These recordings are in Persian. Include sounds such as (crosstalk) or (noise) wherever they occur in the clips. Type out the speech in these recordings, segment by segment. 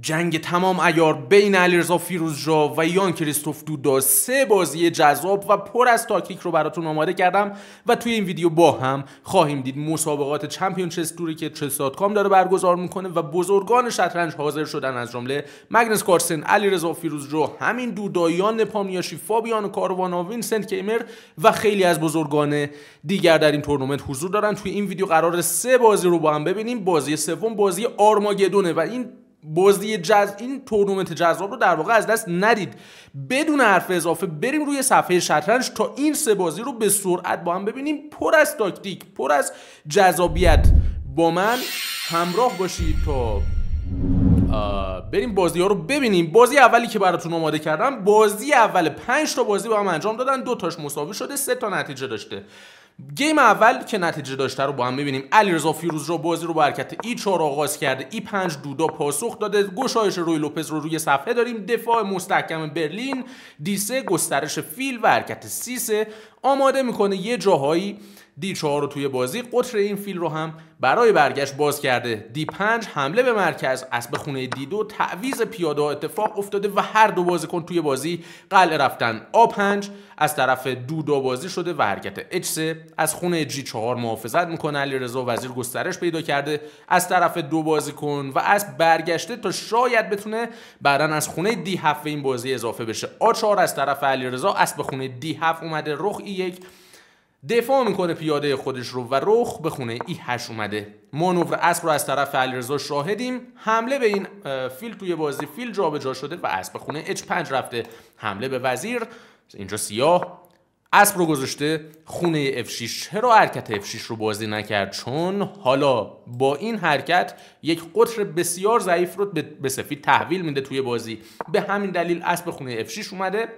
جنگ تمام ایار بین علیرضا فیروزجا و یان کریستوف دودا سه بازی جذاب و پر از تاکتیک رو براتون آماده کردم و توی این ویدیو با هم خواهیم دید مسابقات چمپیون چس که چس کام داره برگزار میکنه و بزرگان شطرنج حاضر شدن از جمله مگنس کارسن علیرضا فیروزجا همین دودا یان نپامیاشی فابیان کاروانا وینسنت کیمر و خیلی از بزرگان دیگر در این تورنمنت حضور دارن توی این ویدیو قرار سه بازی رو با هم ببینیم بازی سوم بازی آرماگدونه و این بازی جز این تورنمنت جذاب رو در واقع از دست ندید بدون حرف اضافه بریم روی صفحه شطرنج تا این سه بازی رو به سرعت با هم ببینیم پر از تاکتیک پر از جذابیت با من همراه باشید تا بریم بازی ها رو ببینیم بازی اولی که براتون آماده کردم بازی اول پنج تا بازی با هم انجام دادن دو تاش مساوی شده سه تا نتیجه داشته گیم اول که نتیجه داشته رو با هم ببینیم رضا فیروز رو بازی رو با حرکت ای 4 آغاز کرده ای 5 دودا پاسخ داده گشایش روی لوپز رو روی صفحه داریم دفاع مستحکم برلین دیسه گسترش فیل و حرکت سیسه آماده میکنه یه جاهایی D4 رو توی بازی قطر این فیل رو هم برای برگشت باز کرده D5 حمله به مرکز اسب خونه D2 تعویز پیاده اتفاق افتاده و هر دو بازیکن توی بازی قلعه رفتن A5 از طرف دو دو بازی شده و حرکت H3 از خونه G4 محافظت میکنه علی رضا وزیر گسترش پیدا کرده از طرف دو بازیکن و از برگشته تا شاید بتونه بعدا از خونه D7 به این بازی اضافه بشه A4 از طرف علی علیرضا اسب خونه D7 اومده رخ E1 دفاع میکنه پیاده خودش رو و رخ به خونه ای هش اومده مانور اسب رو از طرف علیرضا شاهدیم حمله به این فیل توی بازی فیل جابجا شده و اسب به خونه اچ 5 رفته حمله به وزیر اینجا سیاه اسب رو گذاشته خونه F6 چرا حرکت F6 رو بازی نکرد چون حالا با این حرکت یک قطر بسیار ضعیف رو به سفید تحویل میده توی بازی به همین دلیل اسب خونه F6 اومده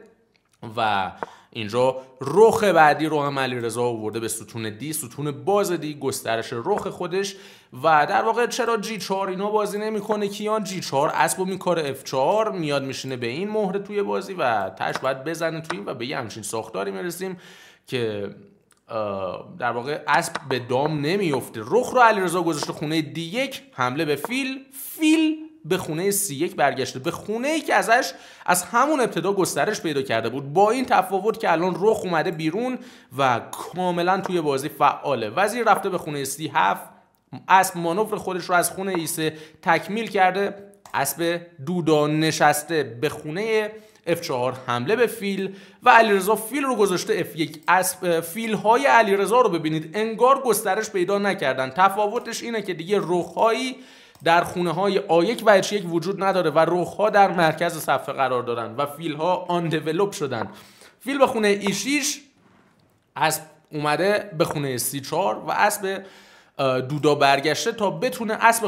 و اینجا رخ بعدی رو هم رضا آورده به ستون دی ستون باز دی گسترش رخ خودش و در واقع چرا جی 4 اینو بازی نمیکنه کیان جی 4 اسبو میکاره اف 4 میاد میشینه به این مهره توی بازی و تش باید بزنه توی این و به یه همچین ساختاری میرسیم که در واقع اسب به دام نمیفته رخ رو رضا گذاشته خونه دی یک حمله به فیل فیل به خونه سی یک برگشته به خونه ای که ازش از همون ابتدا گسترش پیدا کرده بود با این تفاوت که الان رخ اومده بیرون و کاملا توی بازی فعاله وزیر رفته به خونه سی هفت اسب مانور خودش رو از خونه ایسه تکمیل کرده اسب دودا نشسته به خونه F4 حمله به فیل و علیرضا فیل رو گذاشته F1 اسب فیل های علیرضا رو ببینید انگار گسترش پیدا نکردن تفاوتش اینه که دیگه رخهایی در خونه های a1 و b1 وجود نداره و روخ ها در مرکز صفحه قرار دارن و فیل ها آن دیو شدن. فیل به خونه e6 از اومده به خونه c4 و اسب دودا برگشته تا بتونه اسب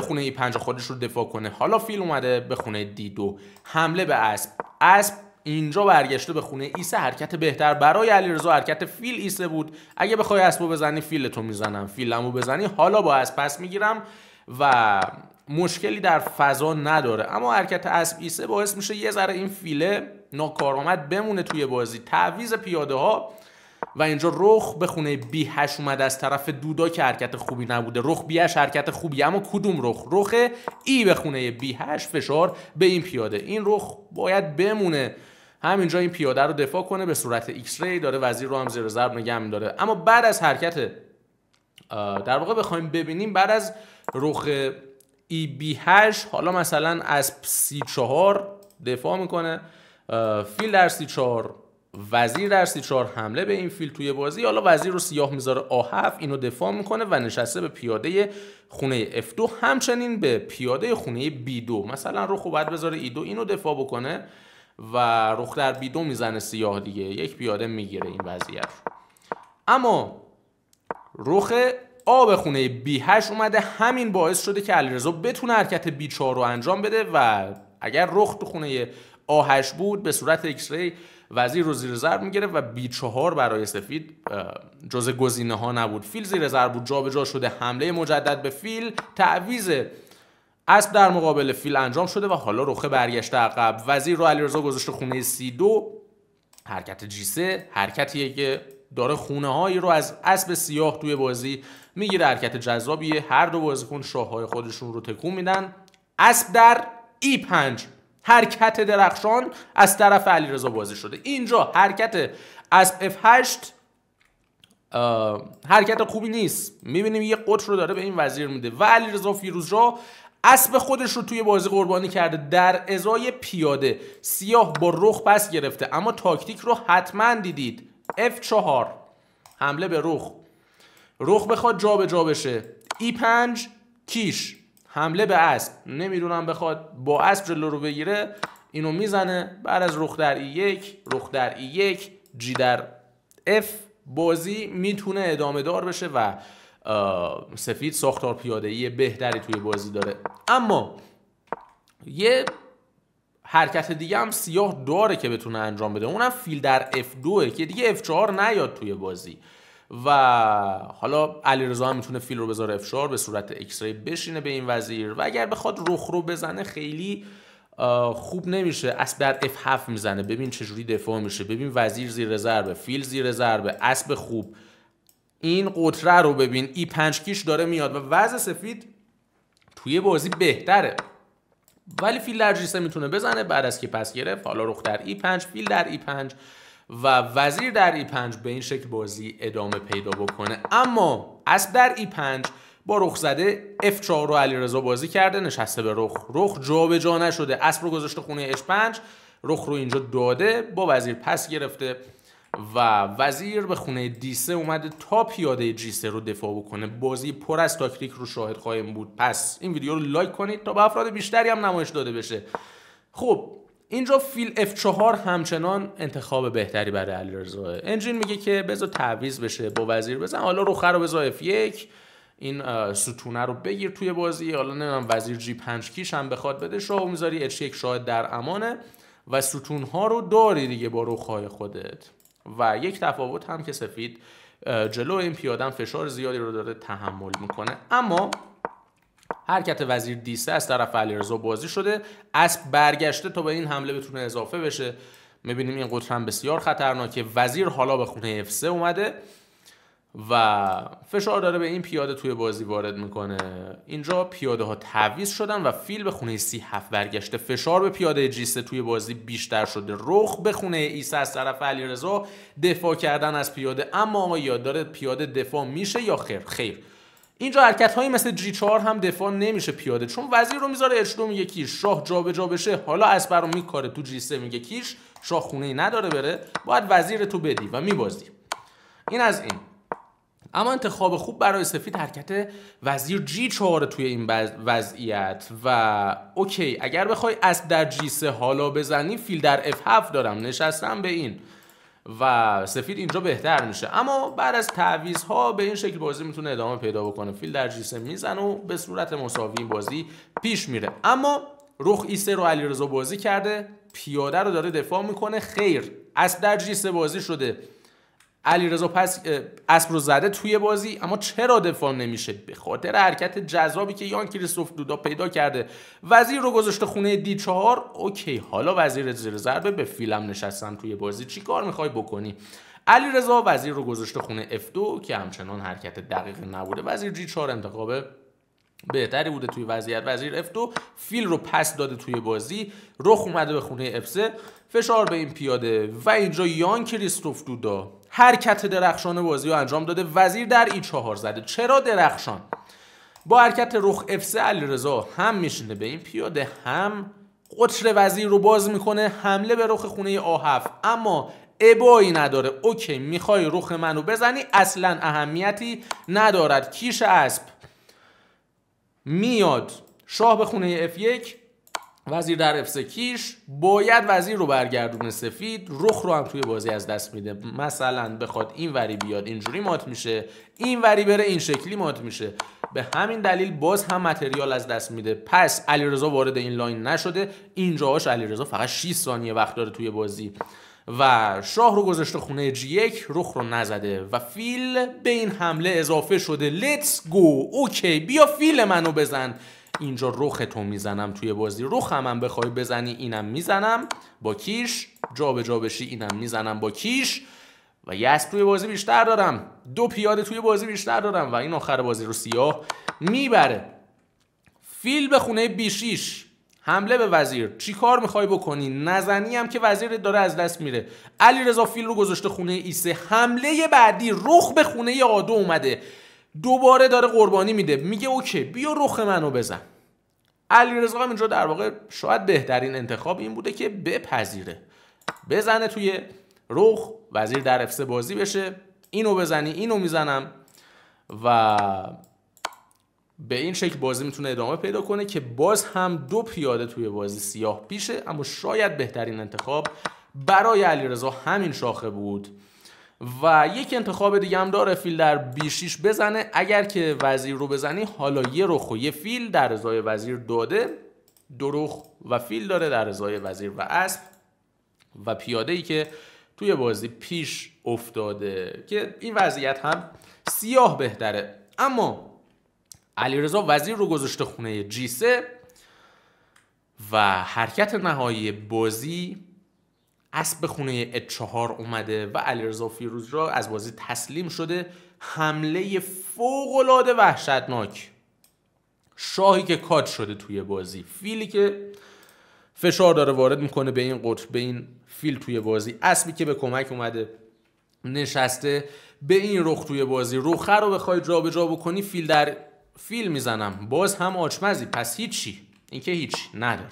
خونه e5 خودش رو دفاع کنه. حالا فیل اومده به خونه d2 حمله به اسب. اسب اینجا برگشته به خونه ایسه حرکت بهتر برای علیرضا حرکت فیل ایسه بود اگه بخوای اسبو بزنی فیل تو میزنم فیلمو بزنی حالا با اسب پس میگیرم و مشکلی در فضا نداره اما حرکت اسب ایسه باعث میشه یه ذره این فیله ناکارآمد بمونه توی بازی تعویز پیاده ها و اینجا رخ به خونه بی هش اومد از طرف دودا که حرکت خوبی نبوده رخ بی هش حرکت خوبی اما کدوم رخ رخ ای به خونه بی هش فشار به این پیاده این رخ باید بمونه همینجا این پیاده رو دفاع کنه به صورت ایکس ری داره وزیر رو هم زیر ضرب نگه داره اما بعد از حرکت در واقع بخوایم ببینیم بعد از رخ ای بی 8 حالا مثلا از سی 4 دفاع میکنه فیل در سی 4 وزیر در سی 4 حمله به این فیل توی بازی حالا وزیر رو سیاه میذاره آ7 اینو دفاع میکنه و نشسته به پیاده خونه F2 همچنین به پیاده خونه B2 مثلا رو خوب باید بذاره E2 اینو دفاع بکنه و رخ در بیدو میزنه سیاه دیگه یک پیاده میگیره این وضعیت اما رخ آب خونه بی هش اومده همین باعث شده که علیرضا بتونه حرکت بی 4 رو انجام بده و اگر رخ تو خونه آهش بود به صورت ایکس ری وزیر رو زیر ضرب میگیره و بی چهار برای سفید جز گزینه ها نبود فیل زیر زرب بود جابجا شده حمله مجدد به فیل تعویز اسب در مقابل فیل انجام شده و حالا رخه برگشته عقب وزیر رو علیرضا گذاشته خونه سی دو حرکت جیسه حرکتیه که داره خونه هایی رو از اسب سیاه توی بازی میگیره حرکت جذابیه هر دو بازیکن های خودشون رو تکون میدن اسب در ای 5 حرکت درخشان از طرف علیرضا بازی شده اینجا حرکت اسب F8 حرکت خوبی نیست میبینیم یه قطر رو داره به این وزیر میده و علیرضا فیروزجا اسب خودش رو توی بازی قربانی کرده در ازای پیاده سیاه با رخ پس گرفته اما تاکتیک رو حتما دیدید F4 حمله به رخ رخ بخواد جابجا جا بشه E5 کیش حمله به اسب نمیدونم بخواد با اسب جلو رو بگیره اینو میزنه بعد از رخ در E1 رخ در E1 جی در F بازی میتونه ادامه دار بشه و سفید ساختار پیاده ای بهتری توی بازی داره اما یه حرکت دیگه هم سیاه داره که بتونه انجام بده اونم فیل در F2 که دیگه F4 نیاد توی بازی و حالا علیرضا هم میتونه فیل رو بذاره F4 به صورت اکسری بشینه به این وزیر و اگر بخواد رخ رو بزنه خیلی خوب نمیشه اسب در F7 میزنه ببین چجوری دفاع میشه ببین وزیر زیر ضربه فیل زیر ضربه اسب خوب این قطره رو ببین ای پنج کیش داره میاد و وضع سفید توی بازی بهتره ولی فیل در جیسه میتونه بزنه بعد از که پس گرفت حالا رخ در ای پنج فیل در ای پنج و وزیر در ای پنج به این شکل بازی ادامه پیدا بکنه اما اسب در ای پنج با رخ زده اف 4 رو علیرضا بازی کرده نشسته به رخ رخ جا نشده اسب رو گذاشته خونه H5 رخ رو اینجا داده با وزیر پس گرفته و وزیر به خونه دیسه اومده تا پیاده جیسه رو دفاع بکنه بازی پر از تاکتیک رو شاهد خواهیم بود پس این ویدیو رو لایک کنید تا به افراد بیشتری هم نمایش داده بشه خب اینجا فیل F4 همچنان انتخاب بهتری برای علیرضا انجین میگه که بذار تعویض بشه با وزیر بزن حالا رو رو بذار F1 این ستونه رو بگیر توی بازی حالا نمیدونم وزیر جی 5 کیش هم بخواد بده شاه میذاری H1 شاهد در امانه و ستون ها رو داری دیگه با روخهای خودت و یک تفاوت هم که سفید جلو این پیادم فشار زیادی رو داره تحمل میکنه اما حرکت وزیر دیسته از طرف علیرضا بازی شده اسب برگشته تا به این حمله بتونه اضافه بشه میبینیم این قطر هم بسیار خطرناکه وزیر حالا به خونه f اومده و فشار داره به این پیاده توی بازی وارد میکنه اینجا پیاده ها تعویز شدن و فیل به خونه سی هفت برگشته فشار به پیاده جیسته توی بازی بیشتر شده رخ به خونه ایسا از طرف علیرضا دفاع کردن از پیاده اما آقا یاد داره پیاده دفاع میشه یا خیر خیر اینجا حرکت هایی مثل جی 4 هم دفاع نمیشه پیاده چون وزیر رو میذاره اچ میگه کیش شاه جابجا بشه حالا اسبر رو میکاره تو جی میگه کیش شاه خونه ای نداره بره باید وزیر تو بدی و میبازی این از این اما انتخاب خوب برای سفید حرکت وزیر جی 4 توی این وضعیت و اوکی اگر بخوای از در جی سه حالا بزنی فیل در اف 7 دارم نشستم به این و سفید اینجا بهتر میشه اما بعد از تعویض ها به این شکل بازی میتونه ادامه پیدا بکنه فیل در سه میزن و به صورت مساوی این بازی پیش میره اما رخ ایسه e رو علیرضا بازی کرده پیاده رو داره دفاع میکنه خیر از در بازی شده علی رضا پس اسب رو زده توی بازی اما چرا دفاع نمیشه به خاطر حرکت جذابی که یان کریستوف دودا پیدا کرده وزیر رو گذاشته خونه دی چهار اوکی حالا وزیر زیر ضربه به فیلم نشستم توی بازی چی کار میخوای بکنی علی رضا وزیر رو گذاشته خونه F2 که همچنان حرکت دقیق نبوده وزیر جی 4 انتخاب بهتری بوده توی وضعیت وزیر F2 فیل رو پس داده توی بازی رخ اومده به خونه F3 فشار به این پیاده و اینجا یان کریستوف دودا حرکت درخشان بازی رو انجام داده وزیر در ای چهار زده چرا درخشان با حرکت رخ اف علیرضا هم میشینه به این پیاده هم قطر وزیر رو باز میکنه حمله به رخ خونه آهف اما ابایی نداره اوکی میخوای رخ منو بزنی اصلا اهمیتی ندارد کیش اسب میاد شاه به خونه F1 وزیر در افسکیش باید وزیر رو برگردون سفید رخ رو هم توی بازی از دست میده مثلا بخواد این وری بیاد اینجوری مات میشه این وری بره این شکلی مات میشه به همین دلیل باز هم متریال از دست میده پس علیرضا وارد این لاین نشده اینجاهاش علیرضا فقط 6 ثانیه وقت داره توی بازی و شاه رو گذاشته خونه جی یک رخ رو نزده و فیل به این حمله اضافه شده لتس گو اوکی بیا فیل منو بزن اینجا رختون تو میزنم توی بازی رخ هم, هم بخوای بزنی اینم میزنم با کیش جا به جا بشی اینم میزنم با کیش و یست توی بازی بیشتر دارم دو پیاده توی بازی بیشتر دارم و این آخر بازی رو سیاه میبره فیل به خونه بیشیش حمله به وزیر چی کار میخوای بکنی نزنی هم که وزیر داره از دست میره علی رضا فیل رو گذاشته خونه ایسه حمله بعدی رخ به خونه آدو اومده دوباره داره قربانی میده میگه اوکی بیا رخ منو بزن علیرضا هم اینجا در واقع شاید بهترین انتخاب این بوده که بپذیره بزنه توی رخ وزیر در افسه بازی بشه اینو بزنی اینو میزنم و به این شکل بازی میتونه ادامه پیدا کنه که باز هم دو پیاده توی بازی سیاه پیشه اما شاید بهترین انتخاب برای علیرضا همین شاخه بود و یک انتخاب دیگه هم داره فیل در بیشیش بزنه اگر که وزیر رو بزنی حالا یه رخ و یه فیل در ازای وزیر داده دروخ و فیل داره در ازای وزیر و اسب و پیاده ای که توی بازی پیش افتاده که این وضعیت هم سیاه بهتره اما علیرضا وزیر رو گذاشته خونه جیسه و حرکت نهایی بازی اسب خونه چهار اومده و علیرضا فیروز را از بازی تسلیم شده حمله فوق العاده وحشتناک شاهی که کات شده توی بازی فیلی که فشار داره وارد میکنه به این قطب به این فیل توی بازی اسبی که به کمک اومده نشسته به این رخ توی بازی روخه رو بخوای جابجا بکنی فیل در فیل میزنم باز هم آچمزی پس هیچی اینکه هیچ نداری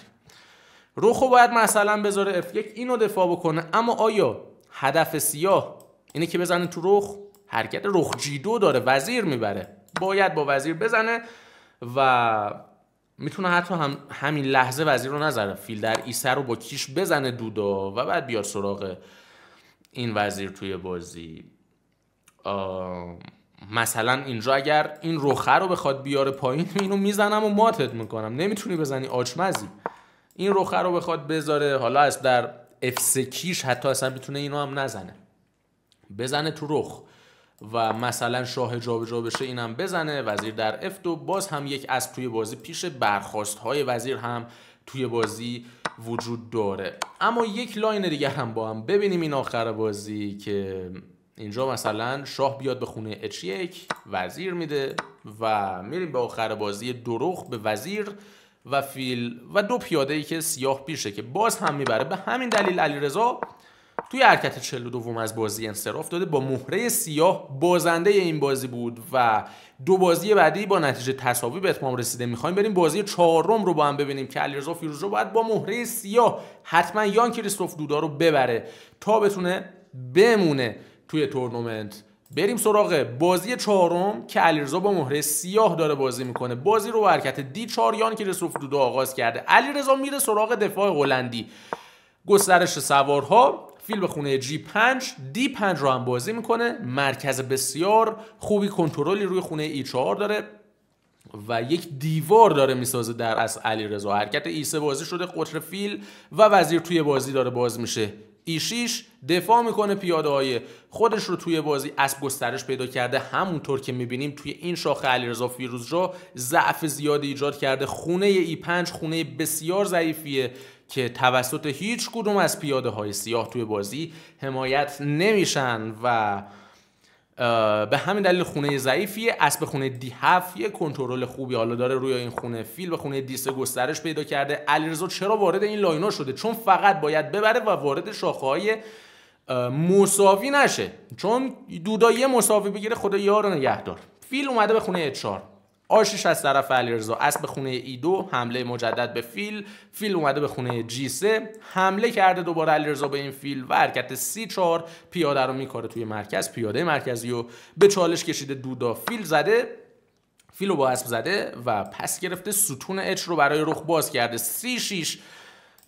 روخو باید مثلا بذاره F1 اینو دفاع بکنه اما آیا هدف سیاه اینه که بزنه تو رخ حرکت رخ جیدو داره وزیر میبره باید با وزیر بزنه و میتونه حتی هم همین لحظه وزیر رو نذاره فیل در ایسه رو با کیش بزنه دودا و بعد بیار سراغ این وزیر توی بازی مثلا اینجا اگر این رخه رو بخواد بیاره پایین اینو میزنم و ماتت میکنم نمیتونی بزنی آچمزی این روخه رو بخواد بذاره حالا از در اف کیش حتی اصلا میتونه اینو هم نزنه بزنه تو رخ و مثلا شاه جابجا بشه اینم بزنه وزیر در اف دو باز هم یک اسب توی بازی پیش برخواست های وزیر هم توی بازی وجود داره اما یک لاین دیگه هم با هم ببینیم این آخر بازی که اینجا مثلا شاه بیاد به خونه اچ یک وزیر میده و میریم به آخر بازی دروخ به وزیر و فیل و دو پیاده ای که سیاه پیشه که باز هم میبره به همین دلیل علیرضا توی حرکت 42 از بازی انصراف داده با مهره سیاه بازنده این بازی بود و دو بازی بعدی با نتیجه تساوی به اتمام رسیده میخوایم بریم بازی چهارم رو با هم ببینیم که علیرضا رو باید با مهره سیاه حتما یان کریستوف دودا رو ببره تا بتونه بمونه توی تورنمنت بریم سراغ بازی چهارم که علیرضا با مهره سیاه داره بازی میکنه بازی رو حرکت دی چاریان که رسوف دودو آغاز کرده علیرضا میره سراغ دفاع هلندی گسترش سوارها فیل به خونه جی 5 دی 5 رو هم بازی میکنه مرکز بسیار خوبی کنترلی روی خونه ای 4 داره و یک دیوار داره میسازه در از علی رضا حرکت ایسه بازی شده قطر فیل و وزیر توی بازی داره باز میشه ایشیش دفاع میکنه پیاده های خودش رو توی بازی اسب گسترش پیدا کرده همونطور که میبینیم توی این شاخه علیرضا فیروزجا ضعف زیادی ایجاد کرده خونه ای 5 خونه بسیار ضعیفیه که توسط هیچ کدوم از پیاده های سیاه توی بازی حمایت نمیشن و به همین دلیل خونه ضعیفیه اسب خونه دی هفت یه کنترل خوبی حالا داره روی این خونه فیل به خونه دی سه گسترش پیدا کرده علیرضا چرا وارد این لاینا شده چون فقط باید ببره و وارد شاخه های مساوی نشه چون دودا یه مساوی بگیره خدا یارو نگهدار فیل اومده به خونه 4 آشش از طرف علیرضا اسب خونه ایدو حمله مجدد به فیل فیل اومده به خونه جی سه حمله کرده دوباره علیرضا به این فیل و حرکت سی چار پیاده رو میکاره توی مرکز پیاده مرکزی و به چالش کشیده دودا فیل زده فیل رو با اسب زده و پس گرفته ستون اچ رو برای رخ باز کرده سی 6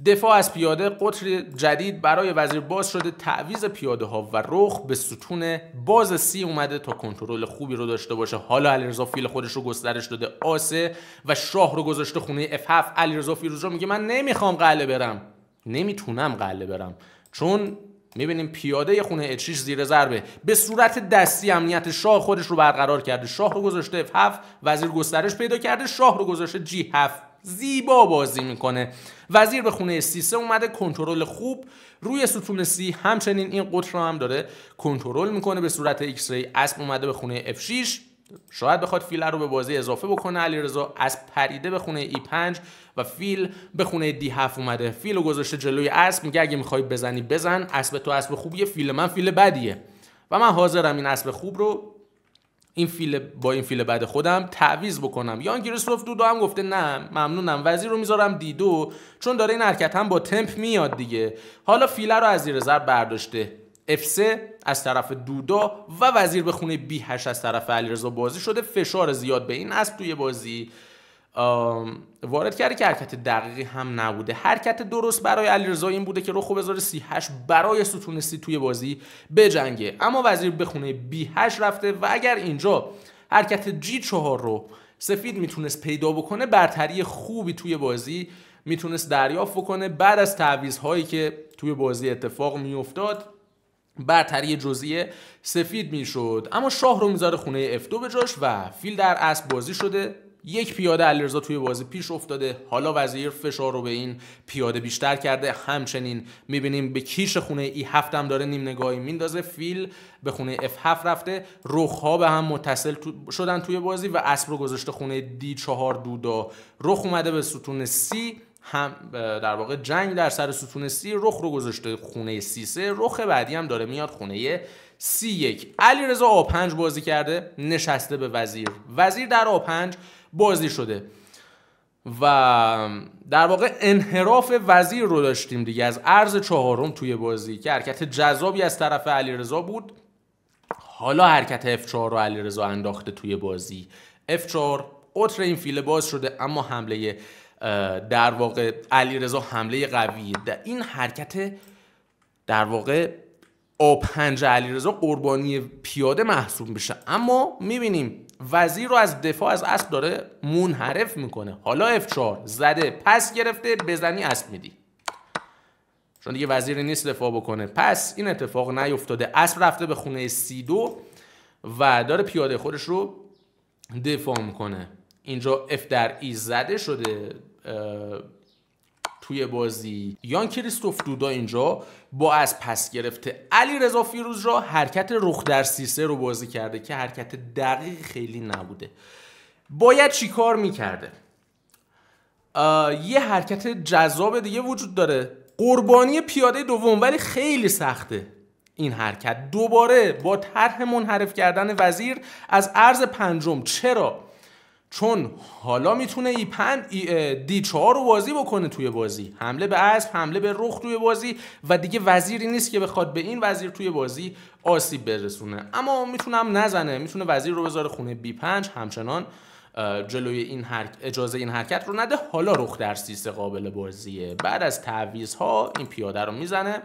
دفاع از پیاده قطر جدید برای وزیر باز شده تعویز پیاده ها و رخ به ستون باز سی اومده تا کنترل خوبی رو داشته باشه حالا علیرضا فیل خودش رو گسترش داده آسه و شاه رو گذاشته خونه F7 علیرضا فیروز رو میگه من نمیخوام قله برم نمیتونم قله برم چون میبینیم پیاده خونه h زیر ضربه به صورت دستی امنیت شاه خودش رو برقرار کرده شاه رو گذاشته اف 7 وزیر گسترش پیدا کرده شاه رو گذاشته زیبا بازی میکنه وزیر به خونه سیسه اومده کنترل خوب روی ستون سی همچنین این قطر رو هم داره کنترل میکنه به صورت ایکس ری اسب اومده به خونه اف 6 شاید بخواد فیل رو به بازی اضافه بکنه رضا از پریده به خونه ای 5 و فیل به خونه دی 7 اومده فیل رو گذاشته جلوی اسب میگه اگه میخوای بزنی بزن اسب تو اسب خوبیه فیل من فیل بدیه و من حاضرم این اسب خوب رو این فیل با این فیل بعد خودم تعویض بکنم یان کریستوف دودو هم گفته نه ممنونم وزیر رو میذارم دیدو چون داره این حرکت هم با تمپ میاد دیگه حالا فیله رو از زیر ضرب برداشته اف از طرف دودا و وزیر به خونه بی 8 از طرف علیرضا بازی شده فشار زیاد به این اسب توی بازی وارد کرده که حرکت دقیقی هم نبوده حرکت درست برای علیرضا این بوده که رخو بذاره سی هش برای ستون سی توی بازی بجنگه اما وزیر به خونه بی هش رفته و اگر اینجا حرکت جی چهار رو سفید میتونست پیدا بکنه برتری خوبی توی بازی میتونست دریافت بکنه بعد از تعویض هایی که توی بازی اتفاق میافتاد برتری جزئی سفید میشد اما شاه رو میذاره خونه F2 به و فیل در اسب بازی شده یک پیاده علیرضا توی بازی پیش افتاده حالا وزیر فشار رو به این پیاده بیشتر کرده همچنین میبینیم به کیش خونه ای هفت هم داره نیم نگاهی میندازه فیل به خونه اف 7 رفته ها به هم متصل شدن توی بازی و اسب رو گذاشته خونه دی 4 دودا رخ اومده به ستون سی هم در واقع جنگ در سر ستون سی رخ رو گذاشته خونه سی سه رخ بعدی هم داره میاد خونه سی یک آ پنج بازی کرده نشسته به وزیر وزیر در آ پنج بازی شده و در واقع انحراف وزیر رو داشتیم دیگه از عرض چهارم توی بازی که حرکت جذابی از طرف علیرضا بود حالا حرکت F4 رو علیرضا انداخته توی بازی F4 قطر این فیله باز شده اما حمله در واقع علیرضا حمله قویه در این حرکت در واقع علی رضا قربانی پیاده محسوب میشه اما میبینیم وزیر رو از دفاع از اسب داره منحرف میکنه حالا F4 زده پس گرفته بزنی اسب میدی چون دیگه وزیر نیست دفاع بکنه پس این اتفاق نیفتاده اسب رفته به خونه سی 2 و داره پیاده خودش رو دفاع میکنه اینجا F در ای e زده شده توی بازی یان کریستوف دودا اینجا با از پس گرفته علی رضا فیروز را حرکت رخ در سیسه رو بازی کرده که حرکت دقیق خیلی نبوده باید چیکار میکرده یه حرکت جذاب دیگه وجود داره قربانی پیاده دوم ولی خیلی سخته این حرکت دوباره با طرح منحرف کردن وزیر از عرض پنجم چرا چون حالا میتونه ای 5 دی 4 رو بازی بکنه توی بازی حمله به اسب حمله به رخ توی بازی و دیگه وزیری نیست که بخواد به این وزیر توی بازی آسیب برسونه اما میتونم نزنه میتونه وزیر رو بذاره خونه بی 5 همچنان جلوی این اجازه این حرکت رو نده حالا رخ در سیسه قابل بازیه بعد از تعویض ها این پیاده رو میزنه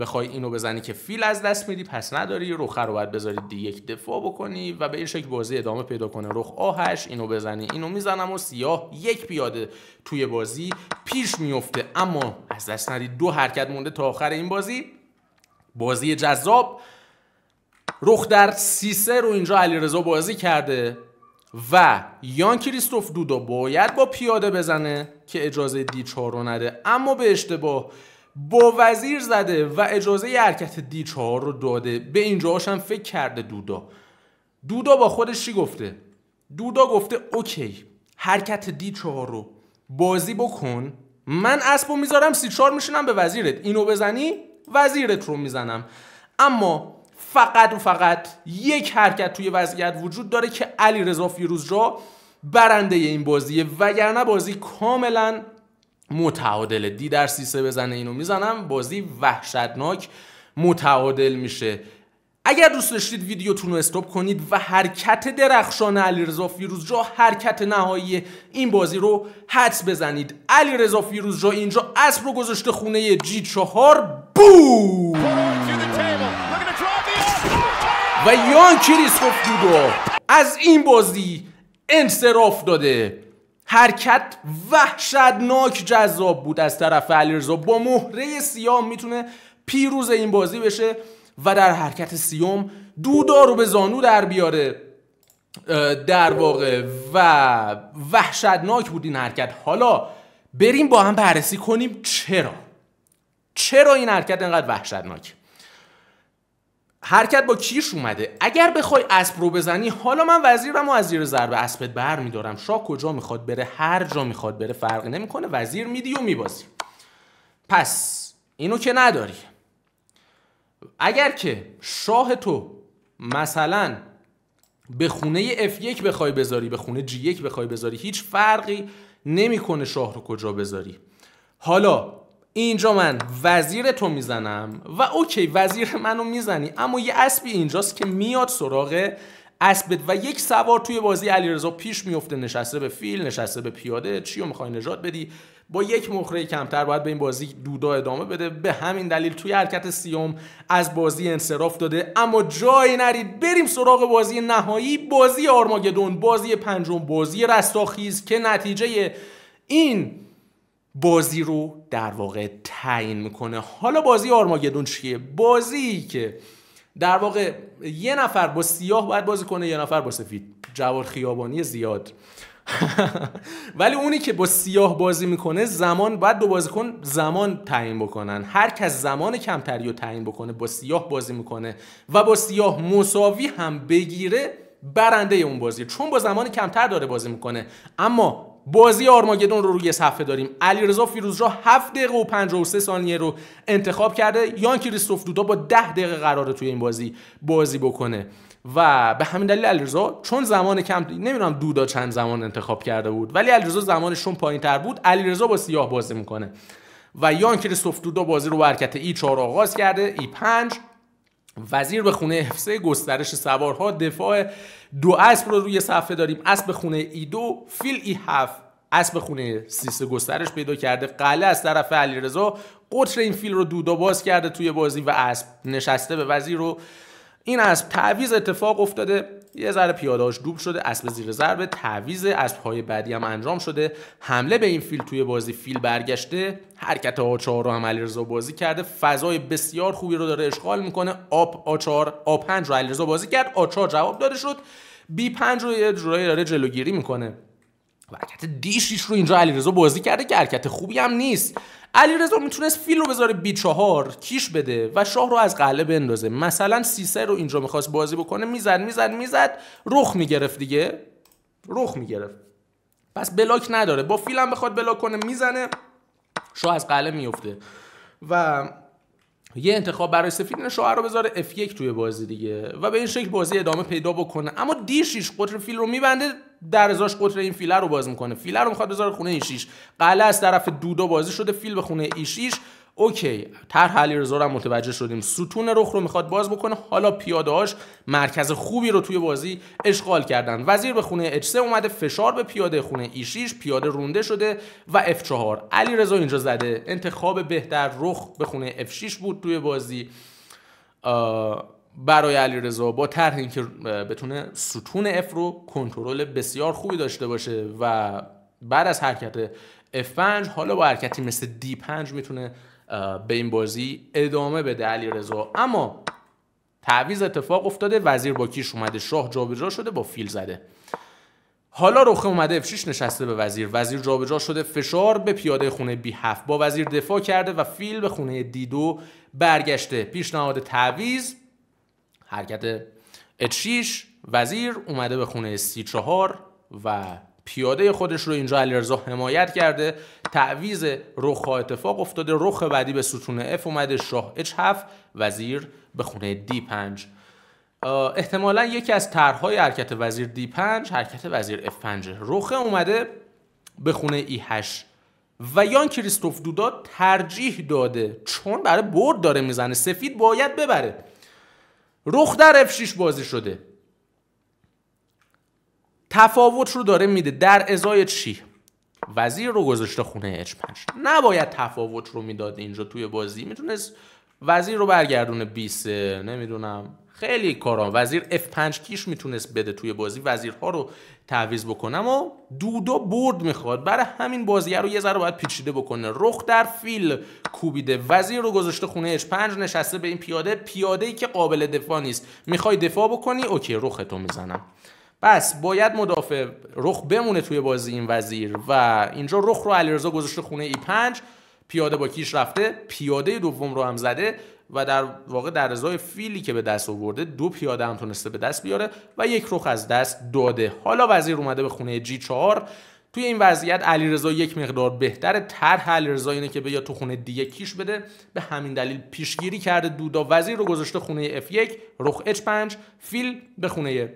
بخوای اینو بزنی که فیل از دست میدی پس نداری روخه رو باید بذاری دی یک دفاع بکنی و به این شکل بازی ادامه پیدا کنه رخ آهش اینو بزنی اینو میزنم و سیاه یک پیاده توی بازی پیش میفته اما از دست ندی دو حرکت مونده تا آخر این بازی بازی جذاب رخ در سیسه رو اینجا علیرضا بازی کرده و یان کریستوف دودا باید با پیاده بزنه که اجازه دی رو نده اما به اشتباه با وزیر زده و اجازه حرکت دی چهار رو داده به اینجا هم فکر کرده دودا دودا با خودش چی گفته دودا گفته اوکی حرکت دی چهار رو بازی بکن من اسبو میذارم سی چهار میشینم به وزیرت اینو بزنی وزیرت رو میزنم اما فقط و فقط یک حرکت توی وضعیت وجود داره که علی رضا جا برنده این بازیه وگرنه بازی کاملا متعادل دی در سیسه بزنه اینو میزنم بازی وحشتناک متعادل میشه اگر دوست داشتید ویدیوتون رو استوب کنید و حرکت درخشان علی فیروز جا حرکت نهایی این بازی رو حدس بزنید علی فیروز جا اینجا اسب رو گذاشته خونه جی چهار بو و یان کریستوف دودو از این بازی انصراف داده حرکت وحشتناک جذاب بود از طرف علیرضا با مهره سیام میتونه پیروز این بازی بشه و در حرکت سیوم دودا رو به زانو در بیاره در واقع و وحشتناک بود این حرکت حالا بریم با هم بررسی کنیم چرا چرا این حرکت انقدر وحشتناک حرکت با کیش اومده اگر بخوای اسب رو بزنی حالا من وزیرم و از زیر ضرب اسبت بر میدارم شاه کجا میخواد بره هر جا میخواد بره فرقی نمیکنه وزیر میدی و میبازی پس اینو که نداری اگر که شاه تو مثلا به خونه F1 بخوای بذاری به خونه G1 بخوای بذاری هیچ فرقی نمیکنه شاه رو کجا بذاری حالا اینجا من وزیر تو میزنم و اوکی وزیر منو میزنی اما یه اسبی اینجاست که میاد سراغ اسبت و یک سوار توی بازی علیرضا پیش میفته نشسته به فیل نشسته به پیاده چی رو میخوای نجات بدی با یک مخره کمتر باید به این بازی دودا ادامه بده به همین دلیل توی حرکت سیوم از بازی انصراف داده اما جایی نرید بریم سراغ بازی نهایی بازی آرماگدون بازی پنجم بازی رستاخیز که نتیجه این بازی رو در واقع تعیین میکنه حالا بازی آرماگدون چیه بازی که در واقع یه نفر با سیاه باید بازی کنه یه نفر با سفید جوار خیابانی زیاد (laughs) ولی اونی که با سیاه بازی میکنه زمان باید دو بازیکن زمان تعیین بکنن هر کس زمان کمتری رو تعیین بکنه با سیاه بازی میکنه و با سیاه مساوی هم بگیره برنده اون بازی چون با زمان کمتر داره بازی میکنه اما بازی آرماگدون رو روی صفحه داریم علیرضا را 7 دقیقه و 53 ثانیه رو انتخاب کرده یان کریستوف دودا با 10 دقیقه قراره توی این بازی بازی بکنه و به همین دلیل علیرضا چون زمان کم نمیدونم دودا چند زمان انتخاب کرده بود ولی علیرضا زمانشون پایین تر بود علیرضا با سیاه بازی میکنه و یان کریستوف دودا بازی رو برکت ای 4 آغاز کرده ای 5 وزیر به خونه حفظه گسترش سوارها دفاع دو اسب رو روی صفحه داریم اسب خونه ای دو فیل ای هفت اسب خونه سیسه گسترش پیدا کرده قله از طرف علیرضا قطر این فیل رو دودا باز کرده توی بازی و اسب نشسته به وزیر رو این اسب تعویز اتفاق افتاده یه ذره پیاداش دوب شده اسب زیر ضربه تعویض اسبهای بعدی هم انجام شده حمله به این فیل توی بازی فیل برگشته حرکت آچار رو هم علیرضا بازی کرده فضای بسیار خوبی رو داره اشغال میکنه آب آچار آ پنج رو علیرضا بازی کرد آچار جواب داده شد بی پنج رو یه جورایی داره جلوگیری میکنه حرکت دیشیش رو اینجا علیرضا بازی کرده که حرکت خوبی هم نیست رضا میتونست فیل رو بذاره بی چهار کیش بده و شاه رو از قله بندازه مثلا سیسه رو اینجا میخواست بازی بکنه میزد میزد میزد رخ میگرفت دیگه رخ میگرفت پس بلاک نداره با فیل هم بخواد بلاک کنه میزنه شاه از قله میفته و یه انتخاب برای سفید اینه شاه رو بذاره F1 توی بازی دیگه و به این شکل بازی ادامه پیدا بکنه اما دیشیش قطر فیل رو میبنده در ازاش قطر این فیله رو باز میکنه فیله رو میخواد بذاره خونه ایشیش. قله از طرف دودا بازی شده فیل به خونه ایشیش. 6 اوکی طرح علیرضا هم متوجه شدیم ستون رخ رو میخواد باز بکنه حالا پیادهاش مرکز خوبی رو توی بازی اشغال کردن وزیر به خونه اچ اومده فشار به پیاده خونه ایشیش پیاده رونده شده و اف 4 علیرضا اینجا زده انتخاب بهتر رخ به خونه اف 6 بود توی بازی برای رضا با طرح اینکه بتونه ستون اف رو کنترل بسیار خوبی داشته باشه و بعد از حرکت F5 حالا با حرکتی مثل D5 میتونه به این بازی ادامه بده علی رضا اما تعویض اتفاق افتاده وزیر با کیش اومده شاه جابجا شده با فیل زده حالا رخ اومده F6 نشسته به وزیر وزیر جابجا شده فشار به پیاده خونه بی 7 با وزیر دفاع کرده و فیل به خونه D2 برگشته پیشنهاد تعویض حرکت H6 وزیر اومده به خونه C4 و پیاده خودش رو اینجا علیرضا حمایت کرده تعویز رخ اتفاق افتاده رخ بعدی به ستون F اومده شاه اچ 7 وزیر به خونه d 5 احتمالا یکی از طرحهای حرکت وزیر d 5 حرکت وزیر f 5 رخ اومده به خونه e 8 و یان کریستوف دودا ترجیح داده چون برای برد داره میزنه سفید باید ببره رخ در F6 بازی شده تفاوت رو داره میده در ازای چی وزیر رو گذاشته خونه H5 نباید تفاوت رو میداد اینجا توی بازی میتونست وزیر رو برگردونه 20 نمیدونم خیلی کارا وزیر F5 کیش میتونست بده توی بازی وزیرها رو تعویض بکنه اما دودا برد میخواد برای همین بازیه رو یه ذره باید پیچیده بکنه رخ در فیل کوبیده وزیر رو گذاشته خونه H5 نشسته به این پیاده پیاده ای که قابل دفاع نیست میخوای دفاع بکنی اوکی رختو میزنم پس باید مدافع رخ بمونه توی بازی این وزیر و اینجا رخ رو علیرضا گذاشته خونه ای 5 پیاده با کیش رفته پیاده دوم رو هم زده و در واقع در ازای فیلی که به دست آورده دو پیاده هم تونسته به دست بیاره و یک رخ از دست داده حالا وزیر اومده به خونه جی 4 توی این وضعیت علیرضا یک مقدار بهتره طرح علیرضا اینه که بیا تو خونه دیگه کیش بده به همین دلیل پیشگیری کرده دودا وزیر رو گذاشته خونه F1 رخ H5 فیل به خونه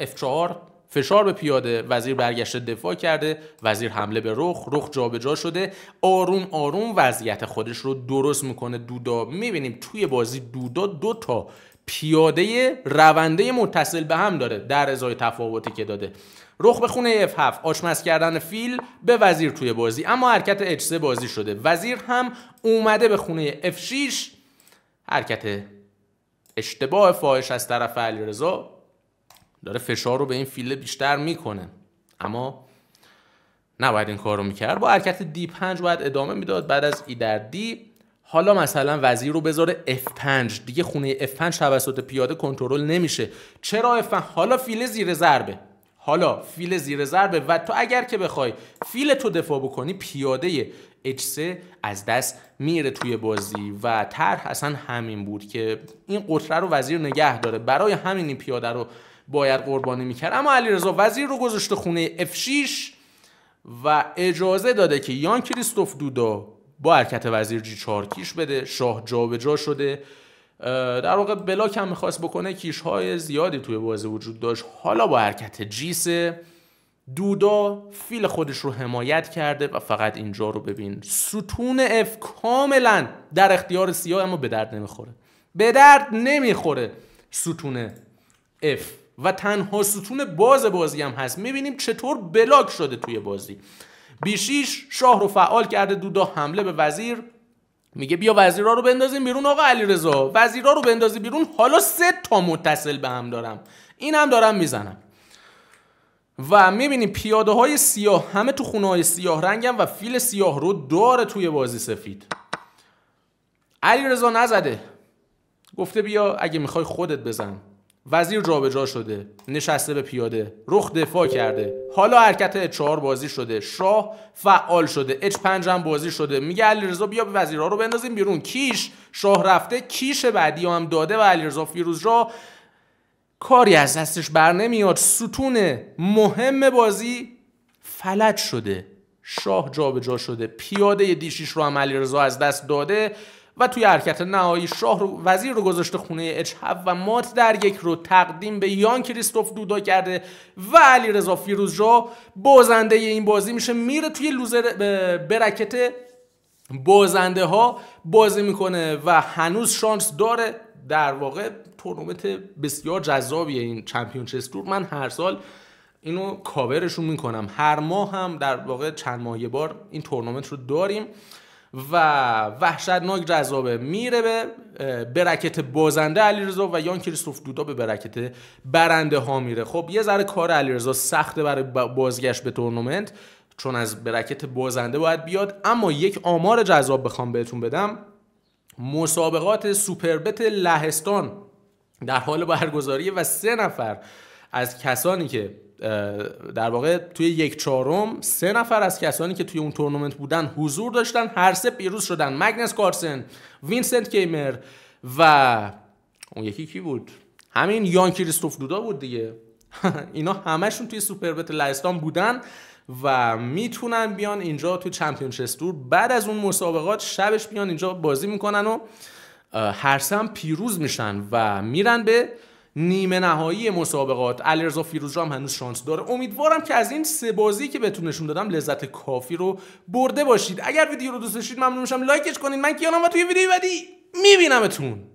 F4 فشار به پیاده وزیر برگشته دفاع کرده وزیر حمله به رخ رخ جابجا شده آروم آروم وضعیت خودش رو درست میکنه دودا میبینیم توی بازی دودا دو تا پیاده رونده متصل به هم داره در ازای تفاوتی که داده رخ به خونه F7 آشمز کردن فیل به وزیر توی بازی اما حرکت H3 بازی شده وزیر هم اومده به خونه F6 حرکت اشتباه فاحش از طرف علیرضا داره فشار رو به این فیله بیشتر میکنه اما نباید این کار رو میکرد با حرکت دی 5 باید ادامه میداد بعد از ای در دی حالا مثلا وزیر رو بذاره F5 دیگه خونه F5 توسط پیاده کنترل نمیشه چرا F5 حالا فیل زیر ضربه حالا فیل زیر ضربه و تو اگر که بخوای فیل تو دفاع بکنی پیاده H3 از دست میره توی بازی و طرح اصلا همین بود که این قطره رو وزیر نگه داره برای همین این پیاده رو باید قربانی میکرد اما علیرضا وزیر رو گذاشته خونه F6 و اجازه داده که یان کریستوف دودا با حرکت وزیر جی 4 کیش بده شاه جابجا جا شده در واقع بلاک هم میخواست بکنه کیش های زیادی توی بازی وجود داشت حالا با حرکت جیسه دودا فیل خودش رو حمایت کرده و فقط اینجا رو ببین ستون اف کاملا در اختیار سیاه اما به درد نمیخوره به درد نمیخوره ستون اف و تنها ستون باز بازی هم هست میبینیم چطور بلاک شده توی بازی بیشیش شاه رو فعال کرده دودا حمله به وزیر میگه بیا وزیرا رو بندازیم بیرون آقا علیرضا وزیرا رو بندازی بیرون حالا سه تا متصل به هم دارم این هم دارم میزنم و میبینیم پیاده های سیاه همه تو خونه های سیاه رنگم و فیل سیاه رو داره توی بازی سفید علیرضا نزده گفته بیا اگه میخوای خودت بزن وزیر جابجا شده نشسته به پیاده رخ دفاع کرده حالا حرکت اچ بازی شده شاه فعال شده اچ 5 هم بازی شده میگه علیرضا بیا به وزیرها رو بندازیم بیرون کیش شاه رفته کیش بعدی هم داده و علیرضا را کاری از دستش بر نمیاد ستون مهم بازی فلج شده شاه جابجا شده پیاده دیشیش رو هم علیرضا از دست داده و توی حرکت نهایی شاه رو وزیر رو گذاشته خونه اچ و مات در یک رو تقدیم به یان کریستوف دودا کرده و علی رضا جا بازنده این بازی میشه میره توی لوزر برکت بازنده ها بازی میکنه و هنوز شانس داره در واقع تورنمنت بسیار جذابیه این چمپیون چستور من هر سال اینو کابرشون میکنم هر ماه هم در واقع چند ماه بار این تورنمنت رو داریم و وحشتناک جذابه میره به برکت بازنده علیرضا و یان کریستوف دودا به برکت برنده ها میره خب یه ذره کار علیرضا سخته برای بازگشت به تورنمنت چون از برکت بازنده باید بیاد اما یک آمار جذاب بخوام بهتون بدم مسابقات سوپربت لهستان در حال برگزاری و سه نفر از کسانی که در واقع توی یک چهارم سه نفر از کسانی که توی اون تورنمنت بودن حضور داشتن هر سه پیروز شدن مگنس کارسن وینسنت کیمر و اون یکی کی بود همین یان کریستوف دودا بود دیگه (laughs) اینا همشون توی سوپربت لهستان بودن و میتونن بیان اینجا توی چمپیون تور بعد از اون مسابقات شبش بیان اینجا بازی میکنن و هر سه پیروز میشن و میرن به نیمه نهایی مسابقات علیرضا فیروزجام هم هنوز شانس داره امیدوارم که از این سه بازی که بهتون نشون دادم لذت کافی رو برده باشید اگر ویدیو رو دوست داشتید ممنون میشم لایکش کنید من کیانم و توی ویدیو بعدی میبینمتون